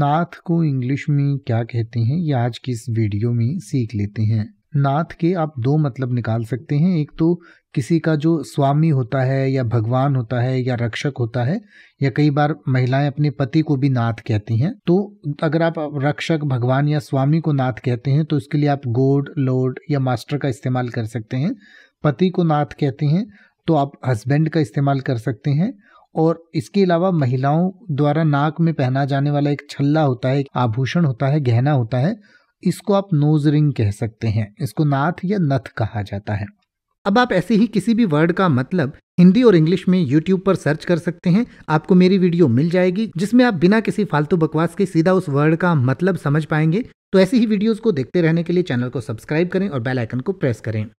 नाथ को इंग्लिश में क्या कहते हैं ये आज की इस वीडियो में सीख लेते हैं नाथ के आप दो मतलब निकाल सकते हैं एक तो किसी का जो स्वामी होता है या भगवान होता है या रक्षक होता है या कई बार महिलाएं अपने पति को भी नाथ कहती हैं तो अगर आप रक्षक भगवान या स्वामी को नाथ कहते हैं तो इसके लिए आप गोड लोड या मास्टर का इस्तेमाल कर सकते हैं पति को नाथ कहते हैं तो आप हस्बैंड का इस्तेमाल कर सकते हैं और इसके अलावा महिलाओं द्वारा नाक में पहना जाने वाला एक छल्ला होता है आभूषण होता है गहना होता है इसको आप नोज रिंग कह सकते हैं इसको नाथ या नथ कहा जाता है अब आप ऐसे ही किसी भी वर्ड का मतलब हिंदी और इंग्लिश में YouTube पर सर्च कर सकते हैं आपको मेरी वीडियो मिल जाएगी जिसमें आप बिना किसी फालतू बकवास के सीधा उस वर्ड का मतलब समझ पाएंगे तो ऐसी ही वीडियोस को देखते रहने के लिए चैनल को सब्सक्राइब करें और बेल आइकन को प्रेस करें